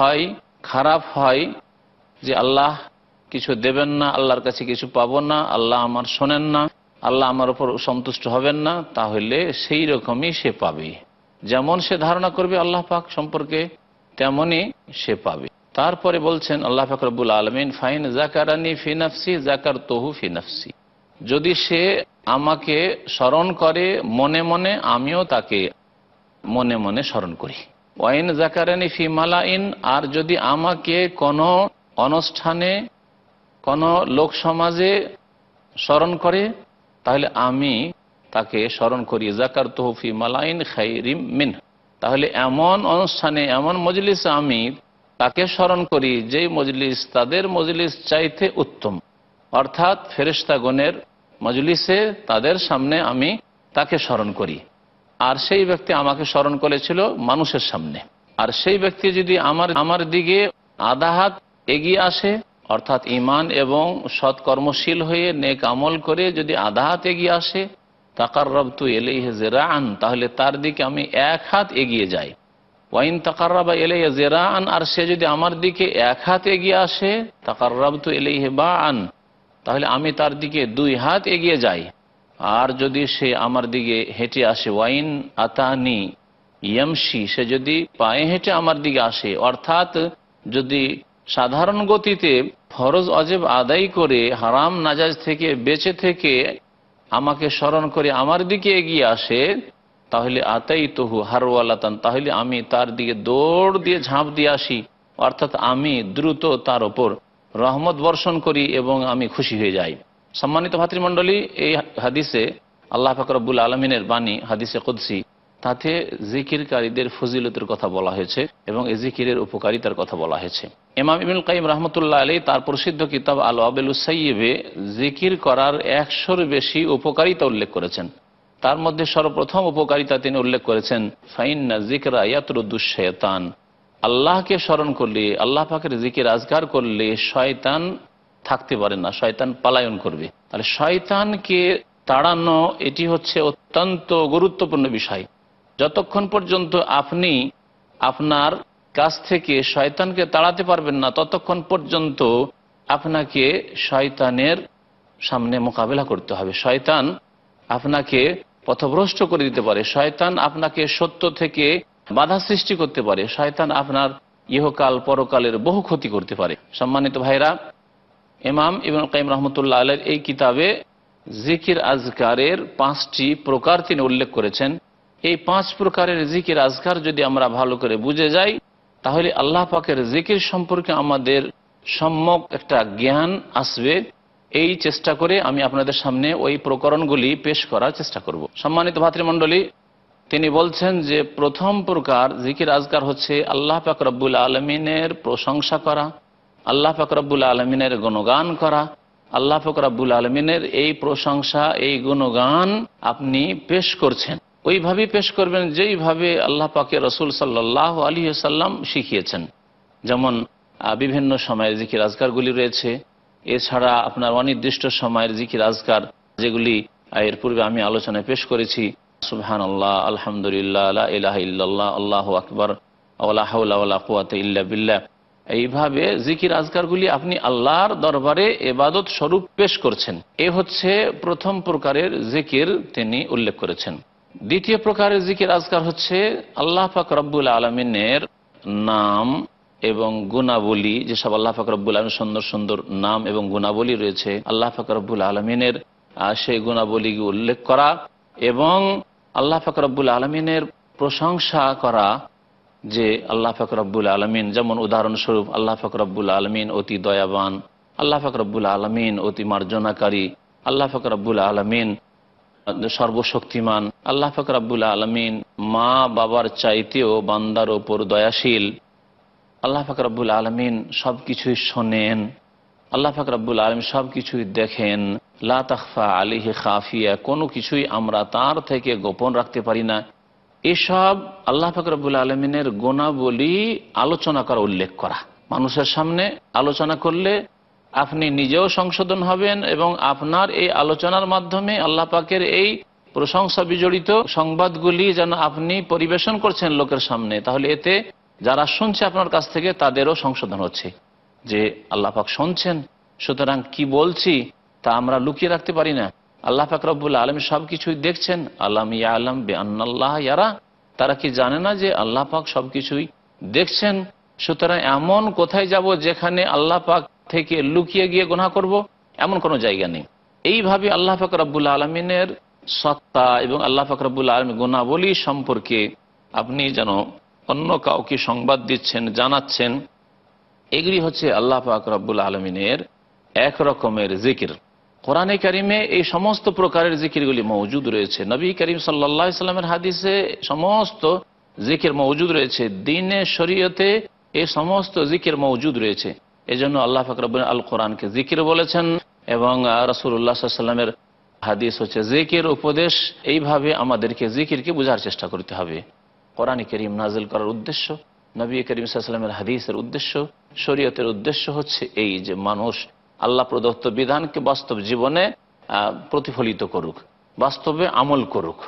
হয় খারাপ হয় যে আল্লাহ কিছু দেবেন না আল্লাহর কাছে কিছু পাবো না আল্লাহ আমার শোনেন না আল্লাহ আমার ওপর সন্তুষ্ট হবেন না তাহলে সেই রকমই সে পাবে যেমন সে ধারণা করবে আল্লাহ পাক সম্পর্কে তেমনই সে পাবে তারপরে বলছেন আল্লাহ ফাকরবুল আলমিন ফাইন জাকারানি ফিনাফসি জাকার তহু ফিনাফসি যদি সে আমাকে স্মরণ করে মনে মনে আমিও তাকে মনে মনে স্মরণ করি ওয়াইন জাকারানি ফিমালাইন আর যদি আমাকে কোন অনুষ্ঠানে কোনো লোক সমাজে স্মরণ করে তাহলে আমি তাকে স্মরণ করি জাকার তোহফি মালাইন খাইরিম মিন তাহলে এমন অনুষ্ঠানে এমন মজলিস আমি তাকে স্মরণ করি যেই মজলিস তাদের মজলিস চাইতে উত্তম অর্থাৎ ফেরেস্তাগণের মজলিসে তাদের সামনে আমি তাকে স্মরণ করি আর সেই ব্যক্তি আমাকে স্মরণ করেছিল মানুষের সামনে আর সেই ব্যক্তি যদি আমার আমার দিকে আধা হাত এগিয়ে আসে অর্থাৎ ইমান এবং সৎকর্মশীল হয়ে নেক আমল করে যদি আধা হাত এগিয়ে আসে তাকার রবতু এলেই জেরা আন তাহলে তার দিকে আমি এক হাত এগিয়ে যাই ওয়াইন তাকার রাবা এলেই জেরা আন আর সে যদি আমার দিকে এক হাত এগিয়ে আসে তাকার রবতু এলেই বা আন তাহলে আমি তার দিকে দুই হাত এগিয়ে যাই আর যদি সে আমার দিকে হেঁটে আসে ওয়াইন আতানি ইয়ামসি সে যদি পায়ে হেঁটে আমার দিকে আসে অর্থাৎ যদি সাধারণ গতিতে ফরজ অজেব আদায় করে হারাম নাজাজ থেকে বেঁচে থেকে আমাকে স্মরণ করে আমার দিকে এগিয়ে আসে তাহলে আতাই তহু হারওয়ালাতান তাহলে আমি তার দিকে দৌড় দিয়ে ঝাঁপ দিয়ে আসি অর্থাৎ আমি দ্রুত তার ওপর রহমত বর্ষণ করি এবং আমি খুশি হয়ে যাই সম্মানিত ভাতৃমণ্ডলী এই হাদিসে আল্লাহ ফাকরাবুল আলমিনের বাণী হাদিসে কদসি তাতে জিকিরকারীদের ফজিলতের কথা বলা হয়েছে এবং এ জিকিরের উপকারিতার কথা বলা হয়েছে এমাম ইমুল কাইম রহমতুল্লাহ আলী তার প্রসিদ্ধ কিতাব আল আবেলুসাইবে জিকির করার একশোর বেশি উপকারিতা উল্লেখ করেছেন তার মধ্যে সর্বপ্রথম উপকারিতা তিনি উল্লেখ করেছেন ফাইন্না জিকরা ইয়াতরুদ্দুশায়তান আল্লাহকে স্মরণ করলে আল্লাহ পাখের জিকির আজগার করলে শয়তান থাকতে পারে না শয়তান পালায়ন করবে তাহলে শয়তানকে তাড়ানো এটি হচ্ছে অত্যন্ত গুরুত্বপূর্ণ বিষয় যতক্ষণ পর্যন্ত আপনি আপনার কাছ থেকে শয়তানকে তাড়াতে পারবেন না ততক্ষণ পর্যন্ত আপনাকে শয়তানের সামনে মোকাবেলা করতে হবে শয়তান আপনাকে পথভ্রষ্ট করে দিতে পারে শয়তান আপনাকে সত্য থেকে বাধা সৃষ্টি করতে পারে শয়তান আপনার ইহকাল পরকালের বহু ক্ষতি করতে পারে সম্মানিত ভাইরা ইমাম ইবনুল কাইম রহমতুল্লাহ আলের এই কিতাবে জিকির আজকারের পাঁচটি প্রকার তিনি উল্লেখ করেছেন এই পাঁচ প্রকারের জিকির আজকার যদি আমরা ভালো করে বুঝে যাই তাহলে আল্লাহ পাকের জিকির সম্পর্কে আমাদের সম্যক একটা জ্ঞান আসবে এই চেষ্টা করে আমি আপনাদের সামনে ওই প্রকরণগুলি পেশ করার চেষ্টা করব সম্মানিত ভাতৃমণ্ডলী তিনি বলছেন যে প্রথম প্রকার জিকির আজকার হচ্ছে আল্লাহ পাক রব্বুল আলমিনের প্রশংসা করা আল্লাহ ফকরাবুল আলমিনের গুণগান করা আল্লাহ ফকরাবুল আলমিনের এই প্রশংসা এই গুণগান আপনি পেশ করছেন ওইভাবেই পেশ করবেন যেইভাবে আল্লাহ পাকে রসুল সাল্লাহ আলী সাল্লাম শিখিয়েছেন যেমন বিভিন্ন সময়ের জিকির আজকারগুলি রয়েছে এছাড়া আপনার অনির্দিষ্ট সময়ের জিকির আজকার যেগুলি এর পূর্বে আমি আলোচনায় পেশ করেছি সুবহান আল্লাহ আলহামদুলিল্লাহ আল্লাহ আল্লাহ আকবর আল্লাহ আল্লাহ ইল্লা বিল্লাহ এইভাবে জিকির আজকারগুলি আপনি আল্লাহর দরবারে এবাদত স্বরূপ পেশ করছেন এ হচ্ছে প্রথম প্রকারের জিকির তিনি উল্লেখ করেছেন দ্বিতীয় প্রকারের জিকির আজকার হচ্ছে আল্লাহ পাক রব্বুল আলমিনের নাম এবং গুণাবলী যেসব আল্লাহ ফাকরাবুল আলম সুন্দর সুন্দর নাম এবং গুণাবলী রয়েছে আল্লাহ ফাকরবুল আলমিনের সেই গুণাবলী উল্লেখ করা এবং আল্লাহ ফাকরাবুল আলমিনের প্রশংসা করা যে আল্লাহ ফাকরাবুল আলমিন যেমন উদাহরণস্বরূপ আল্লাহ ফাকরাবুল আলমিন অতি দয়াবান আল্লাহ ফকরবুল আলমিন অতি মার্জনাকারী আল্লাহ ফাকরাবুল আলমিন সর্বশক্তিমান আল্লাহ ফাকরাবুল আলমিন মা বাবার চাইতেও বান্দার ওপর দয়াশীল আল্লাহ ফাকরাবুল আলমিন সব কিছুই শোনেন আল্লাহ ফকরাবুল আলম সব কিছুই দেখেন লা তাকফা আলিহে খাফিয়া কোনো কিছুই আমরা তার থেকে গোপন রাখতে পারি না এসব আল্লাহ ফাকরাবুল আলমিনের গোনাবলী আলোচনা করা উল্লেখ করা মানুষের সামনে আলোচনা করলে আপনি নিজেও সংশোধন হবেন এবং আপনার এই আলোচনার মাধ্যমে আল্লাহ পাকের এই প্রশংসা বিজড়িত সংবাদগুলি যেন আপনি পরিবেশন করছেন লোকের সামনে তাহলে এতে যারা শুনছে আপনার কাছ থেকে তাদেরও সংশোধন হচ্ছে যে আল্লাহ পাক শুনছেন সুতরাং কি বলছি তা আমরা লুকিয়ে রাখতে পারি না আল্লাহ ফাকরাবুল আলম সব কিছুই দেখছেন আল্লাহ ইয়া আলম বে আন্নাল্লাহ ইয়ারা তারা কি জানে না যে আল্লাহ পাক সব কিছুই দেখছেন সুতরাং এমন কোথায় যাব যেখানে আল্লাহ পাক থেকে লুকিয়ে গিয়ে গোনা করব এমন কোনো জায়গা নেই এইভাবে আল্লাহ ফাকরাবুল আলমিনের সত্তা এবং আল্লাহ ফাকরাবুল রব্বুল আলমী গুণাবলী সম্পর্কে আপনি যেন অন্য কাউকে সংবাদ দিচ্ছেন জানাচ্ছেন এগুলি হচ্ছে আল্লাহ ফাকরাবুল আলমিনের এক রকমের জিকির কোরআনে করিমে এই সমস্ত প্রকারের জিকিরগুলি মজুদ রয়েছে নবী করিম সাল্লা সাল্লামের হাদিসে সমস্ত জিকির মজুদ রয়েছে দিনে শরীয়তে এই সমস্ত জিকির মজুদ রয়েছে এই জন্য আল্লাহ ফাকরব আল কোরআনকে জিকির বলেছেন এবং রসুল্লাহামের হাদিস হচ্ছে জিকির উপদেশ এইভাবে আমাদেরকে জিকিরকে বোঝার চেষ্টা করতে হবে কোরআন করিম নাজিল করার উদ্দেশ্য নবী করিম হাদিসের উদ্দেশ্য শরীয়তের উদ্দেশ্য হচ্ছে এই যে মানুষ আল্লাহ প্রদত্ত বিধানকে বাস্তব জীবনে প্রতিফলিত করুক বাস্তবে আমল করুক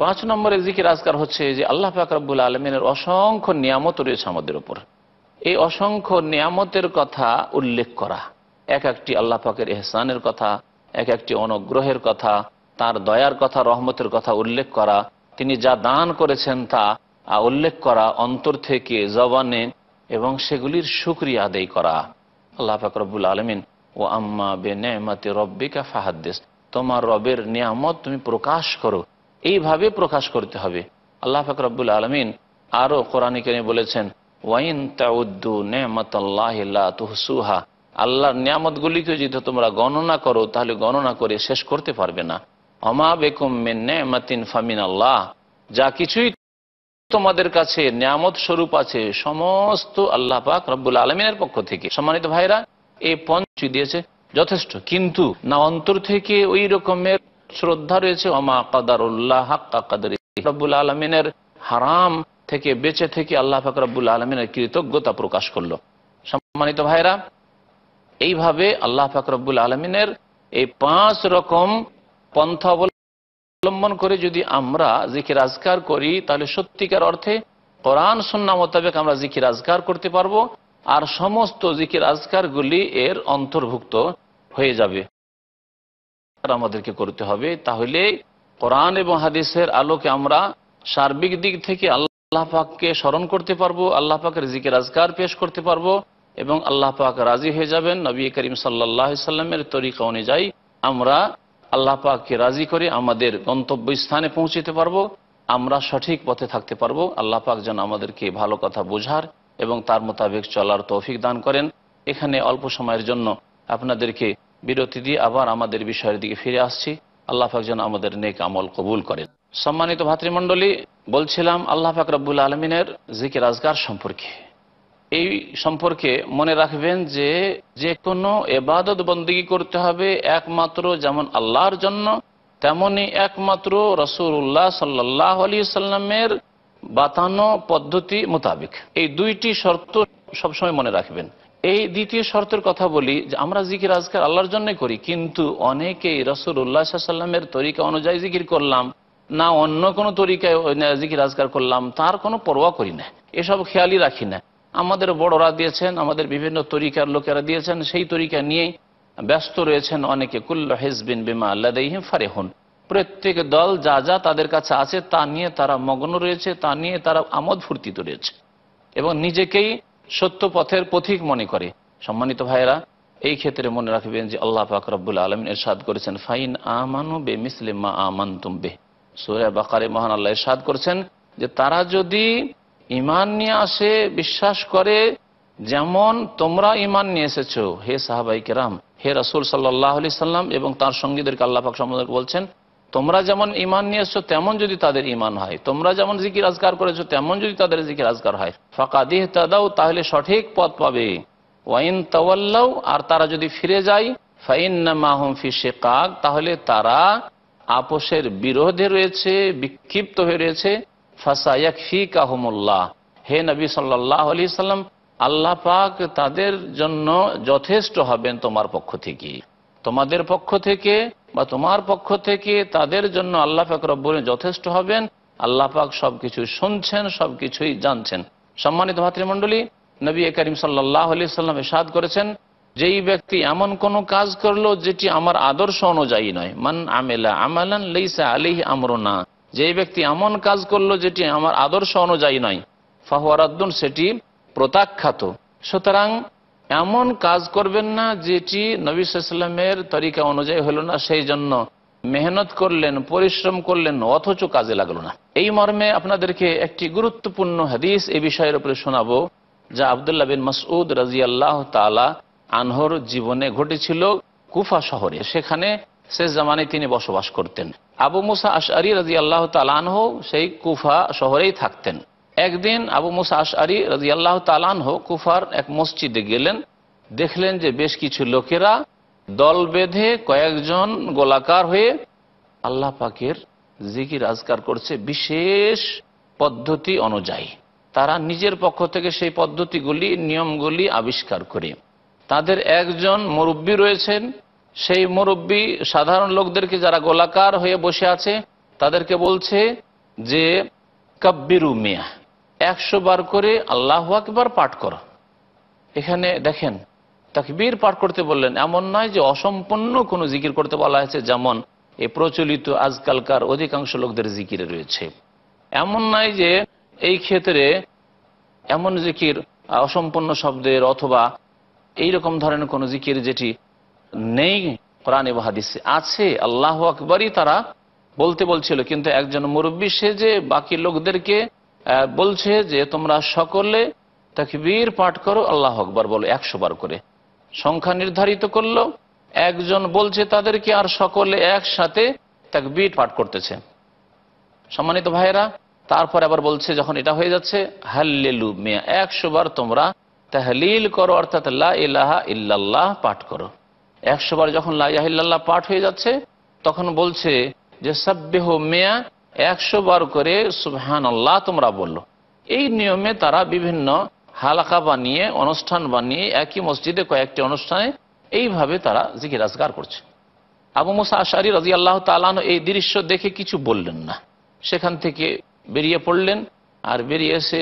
পাঁচ নম্বরে জিকির আজকার হচ্ছে যে আল্লাহ ফাকরাবুল আলমিনের অসংখ্য নিয়ামত রয়েছে আমাদের ওপর এই অসংখ্য নিয়ামতের কথা উল্লেখ করা এক একটি আল্লাহ পাকের এহসানের কথা এক একটি অনুগ্রহের কথা তার দয়ার কথা রহমতের কথা উল্লেখ করা তিনি যা দান করেছেন তা উল্লেখ করা অন্তর থেকে জবানে এবং সেগুলির সুক্রিয়া আদায় করা আল্লাহ ফাকরবুল আলমিন ও আম্মা বে রব্বিকা তোমার রবের নিয়ামত তুমি প্রকাশ করো এইভাবে প্রকাশ করতে হবে আল্লাহ ফাকরবুল আলমিন আরও কোরআন বলেছেন ওয়াইন তাউদ্দু আল্লাহর নিয়ামতগুলিকে যদি তোমরা গণনা করো তাহলে গণনা করে শেষ করতে পারবে না অমা বেকুম মিন নেমাতিন ফামিন আল্লাহ যা কিছুই তোমাদের কাছে নিয়ামত স্বরূপ আছে সমস্ত আল্লাহ পাক রব্বুল আলমিনের পক্ষ থেকে সম্মানিত ভাইরা এই পঞ্চ দিয়েছে যথেষ্ট কিন্তু না অন্তর থেকে ওই রকমের শ্রদ্ধা রয়েছে অমা কাদার উল্লাহ রব্বুল আলমিনের হারাম থেকে বেঁচে থেকে আল্লাহ পাক রব্বুল আলমিনের কৃতজ্ঞতা প্রকাশ করলো সম্মানিত ভাইরা এইভাবে আল্লাহ পাক রব্বুল আলমিনের এই পাঁচ রকম পন্থা অবলম্বন করে যদি আমরা জিকির আজকার করি তাহলে সত্যিকার অর্থে কোরআন সন্না মোতাবেক আমরা জিকির আজকার করতে পারবো আর সমস্ত জিকির গুলি এর অন্তর্ভুক্ত হয়ে যাবে আমাদেরকে করতে হবে তাহলে কোরআন এবং হাদিসের আলোকে আমরা সার্বিক দিক থেকে আল্লাহ পাককে স্মরণ করতে পারবো আল্লাহ পাকের জিকির আজকার পেশ করতে পারবো এবং আল্লাহ পাক রাজি হয়ে যাবেন নবী করিম সাল্লাহ সাল্লামের তরিকা অনুযায়ী আমরা আল্লাহ পাককে রাজি করে আমাদের গন্তব্যস্থানে পৌঁছতে পারবো আমরা সঠিক পথে থাকতে পারবো আল্লাহ পাক যেন আমাদেরকে ভালো কথা বোঝার এবং তার মোতাবেক চলার তৌফিক দান করেন এখানে অল্প সময়ের জন্য আপনাদেরকে বিরতি দিয়ে আবার আমাদের বিষয়ের দিকে ফিরে আসছি আল্লাহ পাক যেন আমাদের নেক আমল কবুল করেন সম্মানিত ভাতৃমণ্ডলী বলছিলাম আল্লাহ পাক রব্বুল আলমিনের জিকে রাজগার সম্পর্কে এই সম্পর্কে মনে রাখবেন যে যে কোনো এবাদত বন্দী করতে হবে একমাত্র যেমন আল্লাহর জন্য তেমনি একমাত্র রসুল্লাহ সাল্লাহ আলী সাল্লামের বাতানো পদ্ধতি মোতাবেক এই দুইটি শর্ত সবসময় মনে রাখবেন এই দ্বিতীয় শর্তের কথা বলি যে আমরা জিকির আজকাল আল্লাহর জন্য করি কিন্তু অনেকেই রসুল উল্লাহ সাল্লামের তরিকা অনুযায়ী জিকির করলাম না অন্য কোনো তরিকায় জিকির আজকার করলাম তার কোনো পরোয়া করি না এসব খেয়ালই রাখি না আমাদের বড়রা দিয়েছেন আমাদের বিভিন্ন তরিকার লোকেরা দিয়েছেন সেই তরিকা নিয়েই ব্যস্ত রয়েছেন অনেকে কুল্ল হেজবিন বিমা ফারে ফারেহন প্রত্যেক দল যা যা তাদের কাছে আছে তা নিয়ে তারা মগ্ন রয়েছে তা নিয়ে তারা আমোদ ফুর্তিতে রয়েছে এবং নিজেকেই সত্য পথের পথিক মনে করে সম্মানিত ভাইয়েরা এই ক্ষেত্রে মনে রাখবেন যে আল্লাহ পাক রব্বুল আলমিন এরশাদ করেছেন ফাইন আমানু বে মিসলিমা আমান তুমবে সোয়া বাকারে মহান আল্লাহ এরশাদ করেছেন যে তারা যদি ইমান নিয়ে আসে বিশ্বাস করে যেমন তোমরা ইমান নিয়ে এসেছ হে সাহাবাই কেরাম হে রাসুল সাল্লাহ আলি সাল্লাম এবং তার সঙ্গীদেরকে আল্লাহাক সম্বন্ধে বলছেন তোমরা যেমন ইমান নিয়ে এসছো তেমন যদি তাদের ইমান হয় তোমরা যেমন জিকির রাজগার করেছো তেমন যদি তাদের জিকির রাজগার হয় দিহ তাদাও তাহলে সঠিক পথ পাবে ওয়াইন তাওয়াল্লাও আর তারা যদি ফিরে যায় না মাহম ফি কাক তাহলে তারা আপোষের বিরোধে রয়েছে বিক্ষিপ্ত হয়ে রয়েছে হে নবী সাল্লাহ আলি সাল্লাম আল্লাহ পাক তাদের জন্য যথেষ্ট হবেন তোমার পক্ষ থেকে তোমাদের পক্ষ থেকে বা তোমার পক্ষ থেকে তাদের জন্য আল্লাহ পাক রব্বুল যথেষ্ট হবেন আল্লাহ পাক সবকিছু শুনছেন সবকিছুই জানছেন সম্মানিত ভাতৃমণ্ডলী নবী করিম সাল্লাহ আলি সাল্লাম এসাদ করেছেন যেই ব্যক্তি এমন কোনো কাজ করলো যেটি আমার আদর্শ অনুযায়ী নয় মান আমেলা আমালান লেইসা আলিহ আমরনা যেই ব্যক্তি এমন কাজ করলো যেটি আমার আদর্শ অনুযায়ী নয় ফাহরাদ্দুন সেটি প্রত্যাখ্যাত সুতরাং এমন কাজ করবেন না যেটি নবী সাল্লামের তরিকা অনুযায়ী হলো না সেই জন্য মেহনত করলেন পরিশ্রম করলেন অথচ কাজে লাগলো না এই মর্মে আপনাদেরকে একটি গুরুত্বপূর্ণ হাদিস এ বিষয়ের উপরে শোনাবো যা আবদুল্লাহ বিন মাসউদ রাজি আল্লাহ তালা আনহর জীবনে ঘটেছিল কুফা শহরে সেখানে শেষ জামানে তিনি বসবাস করতেন আবু মুসা আশআরি রাজি আল্লাহ তালানহ সেই কুফা শহরেই থাকতেন একদিন আবু মুসা আশআরি রাজি আল্লাহ তালানহ কুফার এক মসজিদে গেলেন দেখলেন যে বেশ কিছু লোকেরা দল বেঁধে কয়েকজন গোলাকার হয়ে আল্লাহ পাকের জিকির আজকার করছে বিশেষ পদ্ধতি অনুযায়ী তারা নিজের পক্ষ থেকে সেই পদ্ধতিগুলি নিয়মগুলি আবিষ্কার করে তাদের একজন মুরব্বী রয়েছেন সেই মুরব্বী সাধারণ লোকদেরকে যারা গোলাকার হয়ে বসে আছে তাদেরকে বলছে যে কাব্বিরু মিয়া একশো বার করে আল্লাহ আকবার পাঠ করা এখানে দেখেন তাকবীর পাঠ করতে বললেন এমন নয় যে অসম্পূর্ণ কোনো জিকির করতে বলা হয়েছে যেমন এই প্রচলিত আজকালকার অধিকাংশ লোকদের জিকিরে রয়েছে এমন নয় যে এই ক্ষেত্রে এমন জিকির অসম্পূর্ণ শব্দের অথবা এই রকম ধরনের কোনো জিকির যেটি নেই কোরআন এবং হাদিসে আছে আল্লাহ আকবরই তারা বলতে বলছিল কিন্তু একজন মুরব্বী সে যে বাকি লোকদেরকে বলছে যে তোমরা সকলে তাকবীর পাঠ করো আল্লাহ আকবর বলো একশো বার করে সংখ্যা নির্ধারিত করলো একজন বলছে তাদেরকে আর সকলে একসাথে তাকবীর পাঠ করতেছে সম্মানিত ভাইরা তারপর আবার বলছে যখন এটা হয়ে যাচ্ছে হাল্লেলু মিয়া একশো বার তোমরা তাহলিল করো অর্থাৎ লাহা ইল্লাল্লাহ পাঠ করো একশো বার যখন লাইয়াহিল্লাহ পাঠ হয়ে যাচ্ছে তখন বলছে যে সাব্যহ মেয়া একশো বার করে সুবহান আল্লাহ তোমরা বললো এই নিয়মে তারা বিভিন্ন হালাকা বানিয়ে অনুষ্ঠান বানিয়ে একই মসজিদে কয়েকটি অনুষ্ঠানে এইভাবে তারা জিকির আজগার করছে আবু মুসা আশারি রাজি আল্লাহ তালান এই দৃশ্য দেখে কিছু বললেন না সেখান থেকে বেরিয়ে পড়লেন আর বেরিয়ে এসে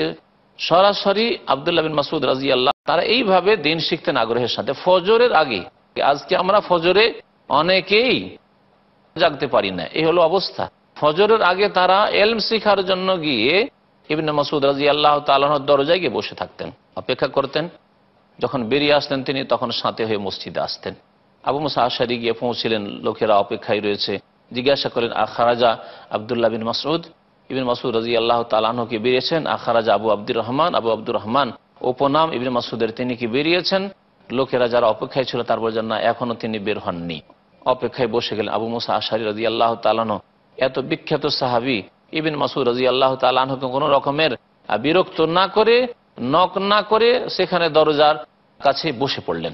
সরাসরি আবদুল্লাহ বিন মাসুদ রাজি আল্লাহ তারা এইভাবে দিন শিখতেন আগ্রহের সাথে ফজরের আগে আজকে আমরা ফজরে অনেকেই জাগতে পারি না এই হলো অবস্থা ফজরের আগে তারা এলম শিখার জন্য গিয়ে ইবিন মাসুদ রাজি আল্লাহ তালানোর দরজায় গিয়ে বসে থাকতেন অপেক্ষা করতেন যখন বেরিয়ে আসতেন তিনি তখন সাঁতে হয়ে মসজিদে আসতেন আবু মুসা আশারি গিয়ে পৌঁছিলেন লোকেরা অপেক্ষায় রয়েছে জিজ্ঞাসা করেন আখারাজা আবদুল্লাহ বিন মাসুদ ইবিন মাসুদ রাজি আল্লাহ তালানহকে বেরিয়েছেন আখারাজা আবু আব্দুর রহমান আবু আব্দুর রহমান উপনাম ইবিন মাসুদের তিনি কি বেরিয়েছেন লোকেরা যারা অপেক্ষায় ছিল তারপর যেন না এখনো তিনি বের হননি অপেক্ষায় বসে গেলেন আবু মুসা আশারি রাজি আল্লাহ তালানো এত বিখ্যাত সাহাবি ইবিন মাসুর রাজি আল্লাহ তালানহকে কোন রকমের বিরক্ত না করে নক না করে সেখানে দরজার কাছে বসে পড়লেন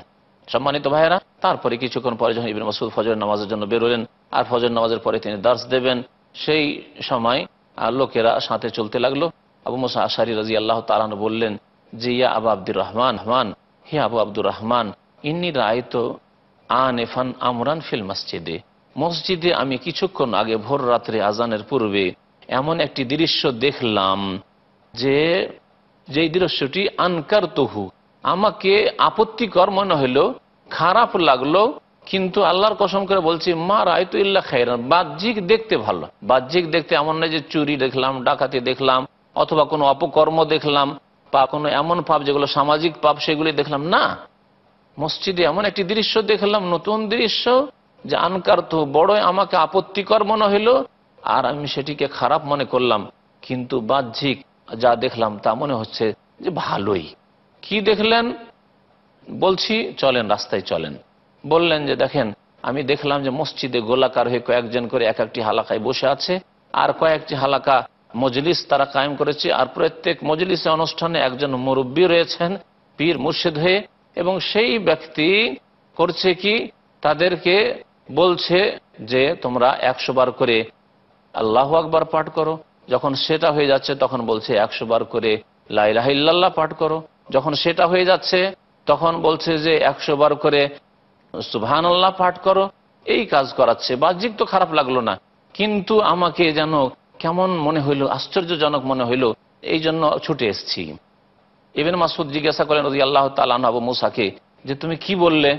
সম্মানিত ভাইয়েরা তারপরে কিছুক্ষণ পরে যখন ইবিন মাসুদ ফজর নামাজের জন্য বেরোলেন আর ফজর নামাজের পরে তিনি দাস দেবেন সেই সময় আর লোকেরা সাথে চলতে লাগলো আবু মোসা আশারি রাজি আল্লাহ তালান বললেন যে ইয়া আবা আব্দুর রহমান হমান হে আবু আব্দুর রহমান ইন্নি রায়ত আন এফান আমরান ফিল মসজিদে মসজিদে আমি কিছুক্ষণ আগে ভোর রাত্রে আজানের পূর্বে এমন একটি দৃশ্য দেখলাম যে যেই দৃশ্যটি আনকার তহু আমাকে আপত্তিকর মনে হলো খারাপ লাগলো কিন্তু আল্লাহর কসম করে বলছি মা রায়তু ইল্লা খাইরান বাহ্যিক দেখতে ভালো বাহ্যিক দেখতে এমন নয় যে চুরি দেখলাম ডাকাতি দেখলাম অথবা কোনো অপকর্ম দেখলাম বা কোনো এমন পাপ যেগুলো সামাজিক পাপ সেগুলি দেখলাম না মসজিদে এমন একটি দৃশ্য দেখলাম নতুন দৃশ্য যে আনকার তো বড় আমাকে আপত্তিকর মনে হইলো আর আমি সেটিকে খারাপ মনে করলাম কিন্তু বাহ্যিক যা দেখলাম তা মনে হচ্ছে যে ভালোই কি দেখলেন বলছি চলেন রাস্তায় চলেন বললেন যে দেখেন আমি দেখলাম যে মসজিদে গোলাকার হয়ে কয়েকজন করে এক একটি হালাকায় বসে আছে আর কয়েকটি হালাকা মজলিস তারা কায়েম করেছে আর প্রত্যেক মজলিসে অনুষ্ঠানে একজন মুরব্বী রয়েছেন পীর মুর্শিদ হয়ে এবং সেই ব্যক্তি করছে কি তাদেরকে বলছে যে তোমরা একশো বার করে আল্লাহ আকবার পাঠ করো যখন সেটা হয়ে যাচ্ছে তখন বলছে একশো বার করে লাইলাহিল্লাহ পাঠ করো যখন সেটা হয়ে যাচ্ছে তখন বলছে যে একশো বার করে সুভান আল্লাহ পাঠ করো এই কাজ করাচ্ছে বাহ্যিক তো খারাপ লাগলো না কিন্তু আমাকে যেন কেমন মনে হইল আশ্চর্যজনক মনে হইল এই জন্য ছুটে এসছি ইবেন মাসুদ জিজ্ঞাসা করেন রাজি আল্লাহ তালান আবু মুসাকে যে তুমি কি বললে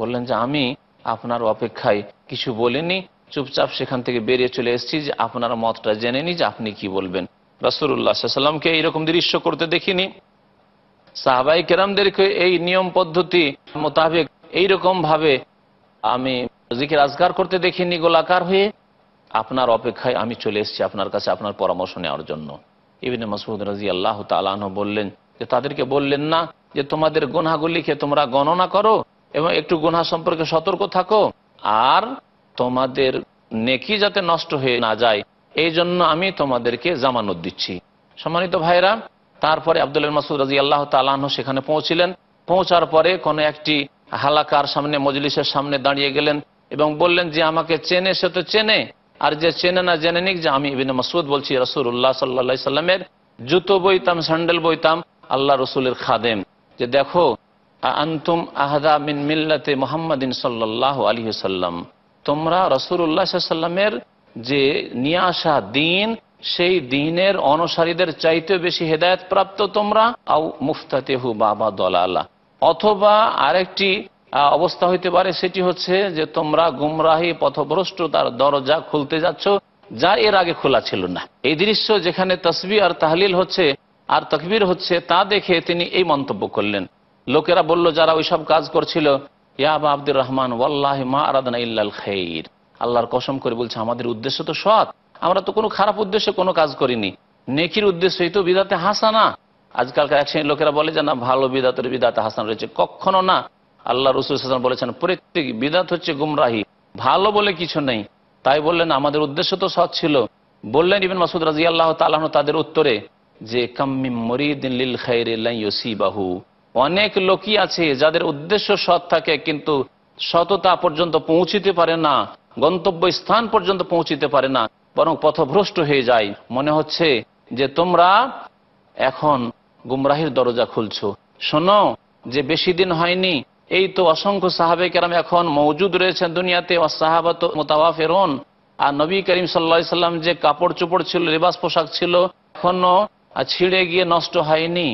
বললেন যে আমি আপনার অপেক্ষায় কিছু বলিনি চুপচাপ সেখান থেকে বেরিয়ে চলে এসেছি যে আপনার মতটা জেনে নি যে আপনি কি বলবেন রাসুল্লাহ সাল্লামকে এইরকম দৃশ্য করতে দেখিনি সাহাবাই কেরামদেরকে এই নিয়ম পদ্ধতি মোতাবেক এইরকম ভাবে আমি জিকে রাজগার করতে দেখিনি গোলাকার হয়ে আপনার অপেক্ষায় আমি চলে এসেছি আপনার কাছে আপনার পরামর্শ নেওয়ার জন্য ইবিন মাসুদ রাজি আল্লাহ তালাহ বললেন যে তাদেরকে বললেন না যে তোমাদের গোনাগুলিকে তোমরা গণনা করো এবং একটু গোনা সম্পর্কে সতর্ক থাকো আর তোমাদের নেকি যাতে নষ্ট হয়ে না যায় এই জন্য আমি তোমাদেরকে জামানত দিচ্ছি সম্মানিত ভাইরা তারপরে আব্দুল মাসুদ রাজি আল্লাহ তালাহ সেখানে পৌঁছিলেন পৌঁছার পরে কোনো একটি হালাকার সামনে মজলিসের সামনে দাঁড়িয়ে গেলেন এবং বললেন যে আমাকে চেনে সে তো চেনে আর যে চেনে না জেনে নিক যে আমি ইবিনে মাসুদ বলছি রসুল উল্লাহ সাল্লা সাল্লামের জুতো বইতাম স্যান্ডেল বইতাম আল্লাহ রসুলের খাদেম যে দেখো আন্তুম আহাদা মিন মিল্লাতে মোহাম্মদিন সাল্লাহ আলী সাল্লাম তোমরা রসুল রসুল্লাহ সাল্লামের যে নিয়ে আসা দিন সেই দিনের অনুসারীদের চাইতে বেশি হেদায়ত প্রাপ্ত তোমরা আও মুফতাতেহু বাবা দলালা অথবা আরেকটি অবস্থা হইতে পারে সেটি হচ্ছে যে তোমরা গুমরাহি তার দরজা খুলতে যাচ্ছ যা এর আগে খোলা ছিল না এই দৃশ্য যেখানে তসবি আর তাহলিল হচ্ছে আর তকবির হচ্ছে তা দেখে তিনি এই মন্তব্য করলেন লোকেরা বলল যারা ওইসব কাজ করছিল ইয়াবা আব্দুর রহমান ওয়াল্লাহ মা আরাদনা ইল্লাল খেইর আল্লাহর কসম করে বলছে আমাদের উদ্দেশ্য তো সৎ আমরা তো কোনো খারাপ উদ্দেশ্যে কোনো কাজ করিনি নেকির উদ্দেশ্যই তো বিদাতে হাসানা আজকালকার এক লোকেরা বলে যে না ভালো বিদাতের বিদাতে হাসান রয়েছে কখনো না আল্লাহ রসুল বলেছেন প্রত্যেক বিদাত হচ্ছে গুমরাহি ভালো বলে কিছু নেই তাই বললেন আমাদের উদ্দেশ্য তো সৎ ছিল বললেন ইবিন মাসুদ রাজি আল্লাহ তালাহন তাদের উত্তরে যে কাম্মি মরিদিন লিল বাহু অনেক লোকই আছে যাদের উদ্দেশ্য সৎ থাকে কিন্তু সততা পর্যন্ত পৌঁছিতে পারে না গন্তব্য স্থান পর্যন্ত পৌঁছিতে পারে না বরং পথভ্রষ্ট হয়ে যায় মনে হচ্ছে যে তোমরা এখন গুমরাহির দরজা খুলছ শোনো যে বেশি দিন হয়নি এই তো অসংখ্য সাহাবে কেরাম এখন মজুদ রয়েছেন দুনিয়াতে সাহাবাত মোতাবা আর নবী করিম সাল্লা সাল্লাম যে কাপড় চোপড় ছিল রেবাস পোশাক ছিল এখনো ছিঁড়ে গিয়ে নষ্ট হয়নি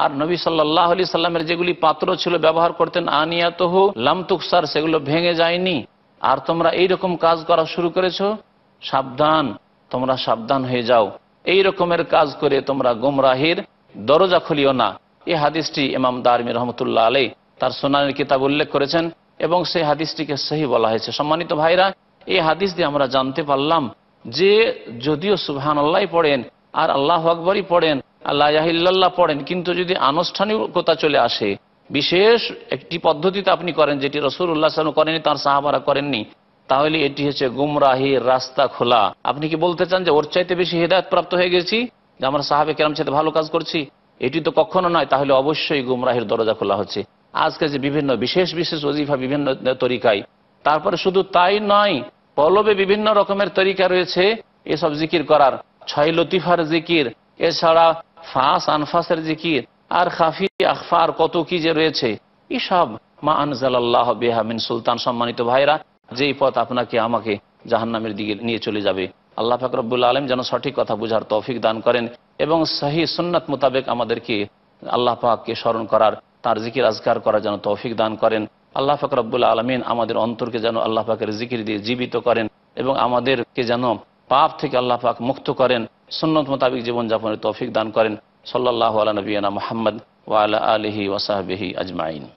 আর নবী সাল্লাহ আলি সাল্লামের যেগুলি পাত্র ছিল ব্যবহার করতেন আনিয়াতহু লামতুকসার সেগুলো ভেঙে যায়নি আর তোমরা এই রকম কাজ করা শুরু করেছো সাবধান তোমরা সাবধান হয়ে যাও এই রকমের কাজ করে তোমরা গুমরাহির দরজা খুলিও না এ হাদিসটি ইমাম দারমি রহমতুল্লাহ আলী তার সোনানের কিতাব উল্লেখ করেছেন এবং সেই হাদিসটিকে সেই বলা হয়েছে সম্মানিত ভাইরা এই হাদিস দিয়ে আমরা জানতে পারলাম যে যদিও সুহান আল্লাহ পড়েন আর আল্লাহ আকবরই পড়েন আল্লাহ পড়েন কিন্তু যদি আনুষ্ঠানিকতা চলে আসে বিশেষ একটি পদ্ধতিতে আপনি করেন যেটি রসুল উল্লাহ সালাম করেনি তার সাহাবারা করেননি তাহলে এটি হচ্ছে গুমরাহি রাস্তা খোলা আপনি কি বলতে চান যে ওর চাইতে বেশি হেদায়ত প্রাপ্ত হয়ে গেছি যে আমার সাহাবে কেরাম সাথে ভালো কাজ করছি এটি তো কখনো নয় তাহলে অবশ্যই গুমরাহির দরজা খোলা হচ্ছে আজকে যে বিভিন্ন বিশেষ বিশেষ অজিফা বিভিন্ন তরিকায় তারপরে শুধু তাই নয় পলবে বিভিন্ন রকমের তরিকা রয়েছে এসব জিকির করার ছয় লতিফার জিকির এছাড়া ফাঁস আনফাসের জিকির আর খাফি আখফার কত কি যে রয়েছে এসব মা আনজাল্লাহ বেহামিন সুলতান সম্মানিত ভাইরা যেই পথ আপনাকে আমাকে জাহান্নামের দিকে নিয়ে চলে যাবে আল্লাহ ফাকরবুল আলম যেন সঠিক কথা বুঝার তৌফিক দান করেন এবং সহি সুন্নাত মোতাবেক আমাদেরকে আল্লাহ পাককে স্মরণ করার তার জিকির আজকার করা যেন তৌফিক দান করেন আল্লাহ ফাকর রব্বুল আলমিন আমাদের অন্তরকে যেন আল্লাহ পাকের জিকির দিয়ে জীবিত করেন এবং আমাদেরকে যেন পাপ থেকে আল্লাহ পাক মুক্ত করেন সন্ন্যত মোতাবিক জীবনযাপনের তৌফিক দান করেন সাল্লাহ আলা নবীনা মোহাম্মদ ওয়ালা আলহি ওসাহাবিহি আজমাইন